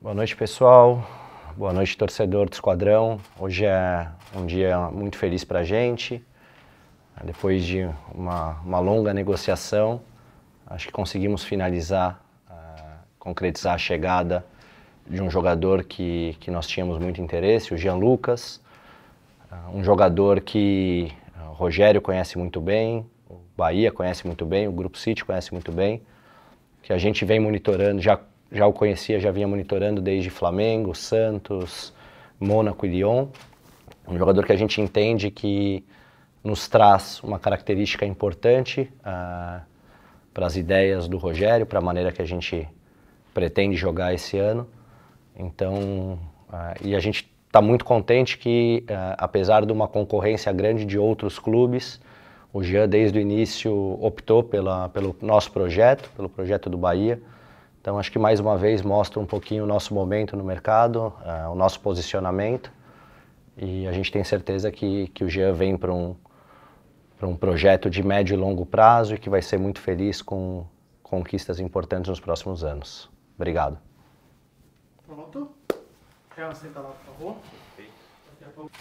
Boa noite, pessoal. Boa noite, torcedor do Esquadrão. Hoje é um dia muito feliz para a gente. Depois de uma, uma, longa negociação, acho que conseguimos finalizar, uh, concretizar a chegada de um jogador que, que nós tínhamos muito interesse, o Jean Lucas. Uh, um jogador que Rogério conhece muito bem, o Bahia conhece muito bem, o Grupo City conhece muito bem, que a gente vem monitorando, já, já o conhecia, já vinha monitorando desde Flamengo, Santos, Mônaco e Lyon. Um jogador que a gente entende que nos traz uma característica importante uh, ah, para as ideias do Rogério, para a maneira que a gente pretende jogar esse ano. Então, uh, e a gente está muito contente que, eh, apesar de uma concorrência grande de outros clubes, o Jean, desde o início, optou pela, pelo nosso projeto, pelo projeto do Bahia. Então, acho que mais uma vez mostra um pouquinho o nosso momento no mercado, uh, o nosso posicionamento. E a gente tem certeza que, que o Jean vem para um, para um projeto de médio e longo prazo e que vai ser muito feliz com conquistas importantes nos próximos anos. Obrigado. Pronto.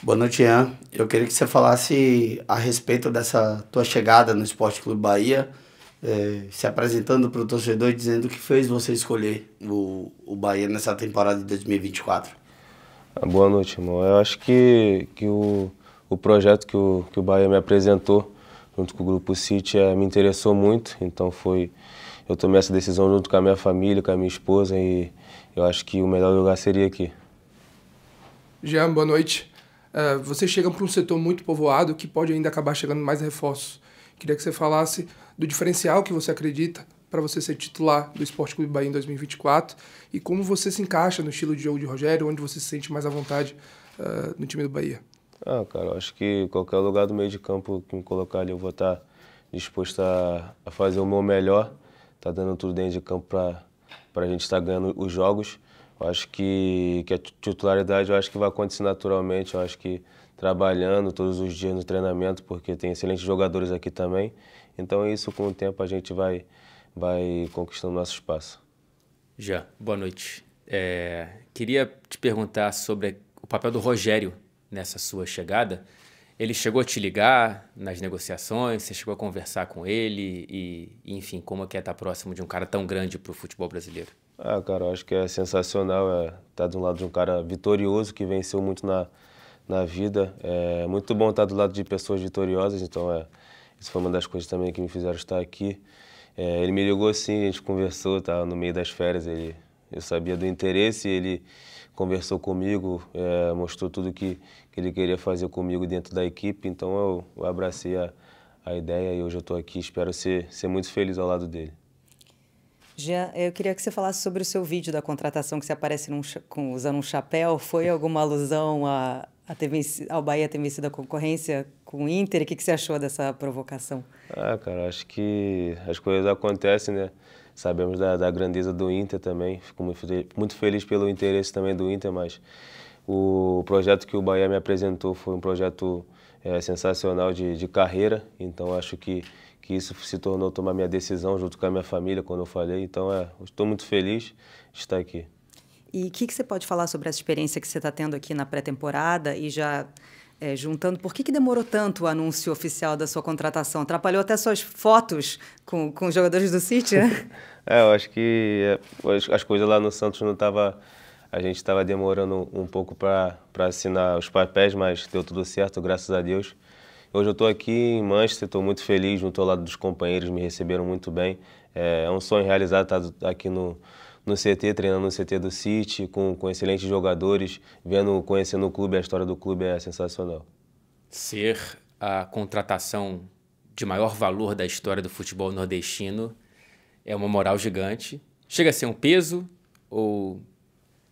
Boa noite, Ian. Eu queria que você falasse a respeito dessa tua chegada no Esporte Clube Bahia, eh, se apresentando para o torcedor e dizendo o que fez você escolher o, o Bahia nessa temporada de 2024. Ah, boa noite, irmão. Eu acho que, que o, o projeto que o, que o Bahia me apresentou junto com o Grupo City eh, me interessou muito, então foi eu tomei essa decisão junto com a minha família, com a minha esposa e eu acho que o melhor lugar seria aqui. Jean, boa noite. Uh, é, você chega para um setor muito povoado que pode ainda acabar chegando mais reforços. Queria que você falasse do diferencial que você acredita para você ser titular do Esporte Clube Bahia em 2024 e como você se encaixa no estilo de jogo de Rogério, onde você se sente mais à vontade uh, no time do Bahia. Ah, cara, acho que qualquer lugar do meio de campo que me colocar ali, eu vou estar tá disposto a, a fazer o meu melhor, tá dando tudo dentro de campo para a gente estar tá ganhando os jogos. Eu acho que, que a titularidade eu acho que vai acontecer naturalmente. Eu acho que trabalhando todos os dias no treinamento, porque tem excelentes jogadores aqui também. Então isso com o tempo a gente vai vai conquistando nosso espaço. Já, boa noite. É, queria te perguntar sobre o papel do Rogério nessa sua chegada. Ele chegou a te ligar nas negociações? Você chegou a conversar com ele? E, enfim, como é que é estar tá próximo de um cara tão grande para o futebol brasileiro? Ah, cara, eu acho que é sensacional é, estar tá do lado de um cara vitorioso que venceu muito na, na vida. É muito bom estar tá do lado de pessoas vitoriosas, então é, isso foi uma das coisas também que me fizeram estar aqui. É, ele me ligou sim, a gente conversou, tá, no meio das férias. Ele, eu sabia do interesse, ele conversou comigo, é, mostrou tudo que, que ele queria fazer comigo dentro da equipe, então eu, abracei a, a ideia e hoje eu estou aqui, espero ser, ser muito feliz ao lado dele. Jean, eu queria que você falasse sobre o seu vídeo da contratação que você aparece num, com, usando um chapéu. Foi alguma alusão a, a ter ao Bahia ter vencido a concorrência com o Inter? O que, que você achou dessa provocação? Ah, cara, acho que as coisas acontecem, né? sabemos da, da grandeza do Inter também. Fico muito, muito feliz pelo interesse também do Inter, mas o projeto que o Bahia me apresentou foi um projeto é, sensacional de, de carreira, então acho que, que isso se tornou tomar minha decisão junto com a minha família, quando eu falei. Então, é, estou muito feliz de estar aqui. E o que, que, você pode falar sobre essa experiência que você está tendo aqui na pré-temporada e já é, juntando. Por que, que demorou tanto o anúncio oficial da sua contratação? Atrapalhou até suas fotos com, com os jogadores do City, né? é, eu acho que é, as, as coisas lá no Santos não estavam a gente estava demorando um pouco para assinar os papéis, mas deu tudo certo, graças a Deus. Hoje eu estou aqui em Manchester, estou muito feliz, junto ao lado dos companheiros, me receberam muito bem. É, é um sonho realizado estar aqui no, no CT, treinando no CT do City, com, com excelentes jogadores, vendo, conhecendo o clube, a história do clube é sensacional. Ser a contratação de maior valor da história do futebol nordestino é uma moral gigante. Chega a ser um peso ou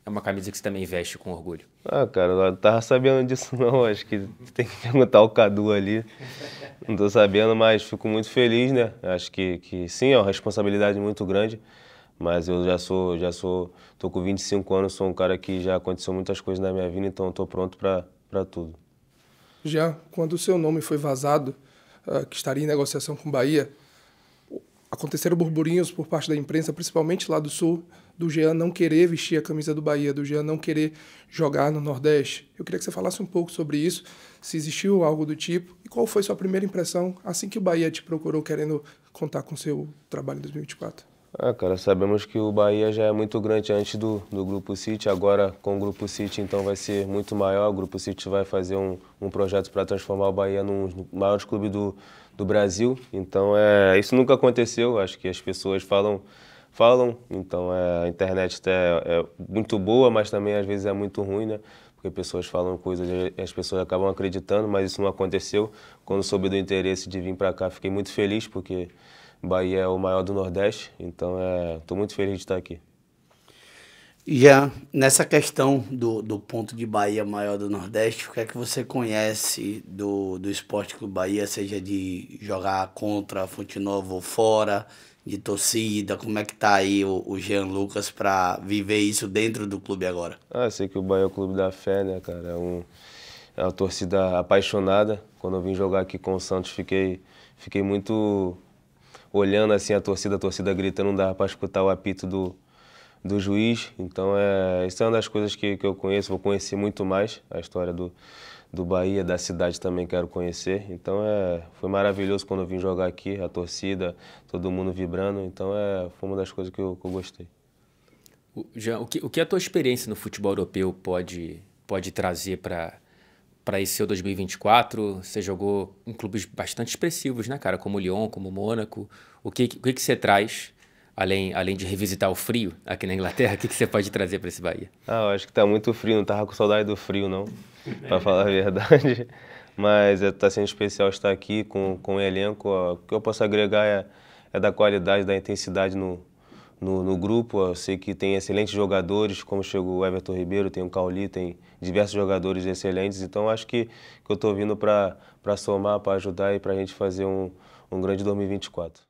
é uma camisa que você também veste com orgulho? Ah, cara, eu não tava sabendo disso não. Acho que tem que perguntar o Cadu ali. Não tô sabendo, mas fico muito feliz, né? Acho que, que sim, é uma responsabilidade muito grande. Mas eu já sou, já sou, tô com 25 anos, sou um cara que já aconteceu muitas coisas na minha vida, então estou pronto para tudo. Já quando o seu nome foi vazado, uh, que estaria em negociação com Bahia, aconteceram burburinhos por parte da imprensa, principalmente lá do sul, do Jean não querer vestir a camisa do Bahia, do Jean não querer jogar no Nordeste. Eu queria que você falasse um pouco sobre isso, se existiu algo do tipo e qual foi sua primeira impressão assim que o Bahia te procurou querendo contar com seu trabalho em 2024. Ah, cara, sabemos que o Bahia já é muito grande antes do, do Grupo City. Agora, com o Grupo City, então, vai ser muito maior. O Grupo City vai fazer um, um projeto para transformar o Bahia num maior clube do, do Brasil. Então, é, isso nunca aconteceu. Acho que as pessoas falam, falam. Então, é, a internet é, é muito boa, mas também, às vezes, é muito ruim, né? Porque pessoas falam coisas e as pessoas acabam acreditando, mas isso não aconteceu. Quando soube do interesse de vir para cá, fiquei muito feliz, porque... Bahia é o maior do Nordeste, então estou é, muito feliz de estar aqui. Já nessa questão do, do ponto de Bahia maior do Nordeste, o que é que você conhece do, do esporte Clube Bahia, seja de jogar contra Fonte Nova ou fora, de torcida, como é que tá aí o, o Jean Lucas para viver isso dentro do clube agora? Ah, sei que o Bahia é o clube da fé, né, cara? É, um, é uma torcida apaixonada. Quando eu vim jogar aqui com o Santos, fiquei, fiquei muito olhando assim a torcida, a torcida gritando, não dava para escutar o apito do, do juiz. Então, é, isso é uma das coisas que, que eu conheço, vou conhecer muito mais a história do, do Bahia, da cidade também quero conhecer. Então, é, foi maravilhoso quando eu vim jogar aqui, a torcida, todo mundo vibrando. Então, é, foi uma das coisas que eu, que eu gostei. O, Jean, o que, o que a tua experiência no futebol europeu pode, pode trazer para para esse seu 2024? Você jogou em clubes bastante expressivos, né, cara? Como o Lyon, como o Mônaco. O que, o que, você traz, além, além de revisitar o frio aqui na Inglaterra? O que, você pode trazer para esse Bahia? Ah, eu acho que tá muito frio. Não tava com saudade do frio, não, para falar a verdade. Mas está é, tá sendo especial estar aqui com, com o elenco. o que eu posso agregar é, é da qualidade, da intensidade no, no, no, grupo. Eu sei que tem excelentes jogadores, como chegou o Everton Ribeiro, tem o Cauli, tem diversos jogadores excelentes. Então acho que, que eu estou vindo para somar, para ajudar e para a gente fazer um, um grande 2024.